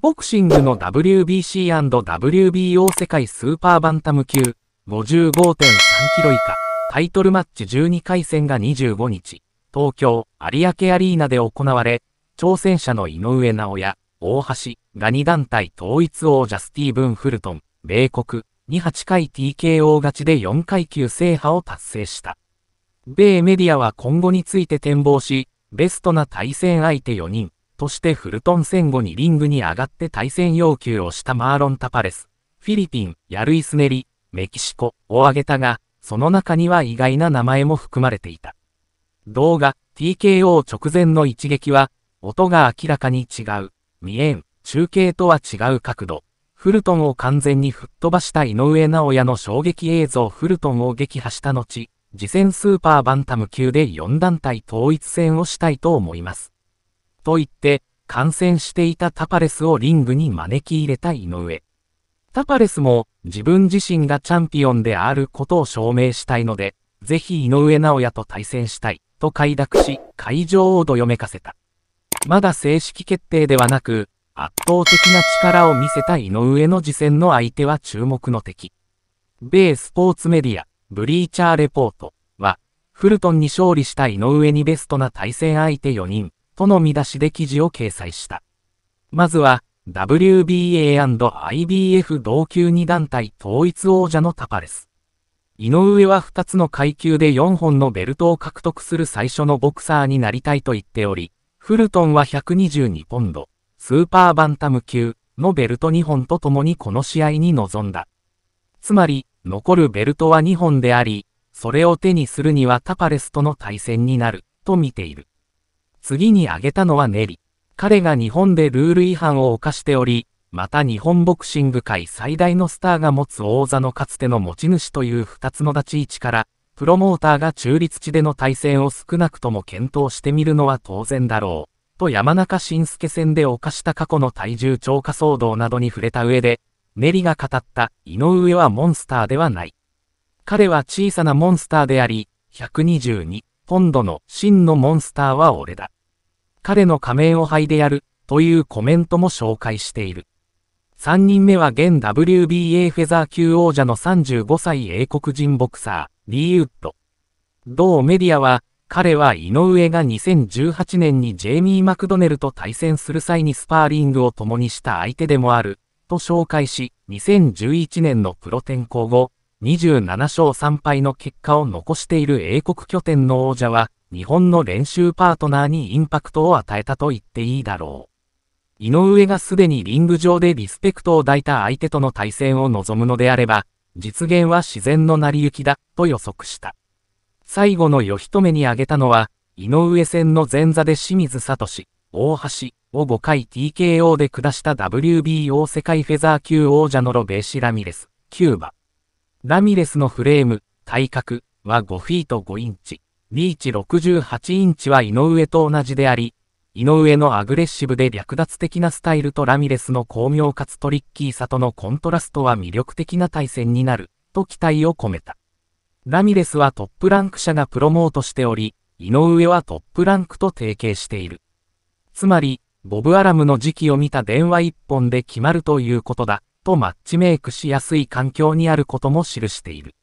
ボクシングの WBC&WBO 世界スーパーバンタム級55.3キロ以下タイトルマッチ12回戦が25日、東京有明アリーナで行われ、挑戦者の井上直也、大橋ガニ団体統一王者スティーブン・フルトン、米国に8回 TKO 勝ちで4階級制覇を達成した。米メディアは今後について展望し、ベストな対戦相手4人、としてフルトン戦後にリングに上がって対戦要求をしたマーロン・タパレス、フィリピン、ヤルイスネリ、メキシコを挙げたが、その中には意外な名前も含まれていた。動画、TKO 直前の一撃は、音が明らかに違う、見えん、中継とは違う角度、フルトンを完全に吹っ飛ばした井上直也の衝撃映像フルトンを撃破した後、次戦スーパーバンタム級で4団体統一戦をしたいと思います。と言って、感染していたタパレスをリングに招き入れた井上。タパレスも自分自身がチャンピオンであることを証明したいので、ぜひ井上直也と対戦したい、と快諾し、会場をどよめかせた。まだ正式決定ではなく、圧倒的な力を見せた井上の次戦の相手は注目の敵。米スポーツメディア、ブリーチャーレポートは、フルトンに勝利した井上にベストな対戦相手4人、との見出しで記事を掲載した。まずは、WBA&IBF 同級2団体統一王者のタパレス。井上は2つの階級で4本のベルトを獲得する最初のボクサーになりたいと言っており、フルトンは122ポンド、スーパーバンタム級のベルト2本と共にこの試合に臨んだ。つまり、残るベルトは2本であり、それを手にするにはタパレスとの対戦になる、と見ている。次に挙げたのはネリ。彼が日本でルール違反を犯しており、また日本ボクシング界最大のスターが持つ王座のかつての持ち主という2つの立ち位置から、プロモーターが中立地での対戦を少なくとも検討してみるのは当然だろう。と山中伸介戦で犯した過去の体重超過騒動などに触れた上で、ネリが語った井上はモンスターではない。彼は小さなモンスターであり、122ポンドの真のモンスターは俺だ。彼の仮面を灰でやる、というコメントも紹介している。3人目は現 WBA フェザー級王者の35歳英国人ボクサー、リー・ウッド。同メディアは、彼は井上が2018年にジェイミー・マクドネルと対戦する際にスパーリングを共にした相手でもある、と紹介し、2011年のプロ転向後、27勝3敗の結果を残している英国拠点の王者は、日本の練習パートナーにインパクトを与えたと言っていいだろう。井上がすでにリング上でリスペクトを抱いた相手との対戦を望むのであれば、実現は自然の成り行きだ、と予測した。最後のよ一目に挙げたのは、井上戦の前座で清水聡、大橋を5回 TKO で下した WBO 世界フェザー級王者のロベーシ・ラミレス、キューバ。ラミレスのフレーム、体格は5フィート5インチ。リーチ68インチは井上と同じであり、井上のアグレッシブで略奪的なスタイルとラミレスの巧妙かつトリッキーさとのコントラストは魅力的な対戦になる、と期待を込めた。ラミレスはトップランク社がプロモートしており、井上はトップランクと提携している。つまり、ボブ・アラムの時期を見た電話一本で決まるということだ、とマッチメイクしやすい環境にあることも記している。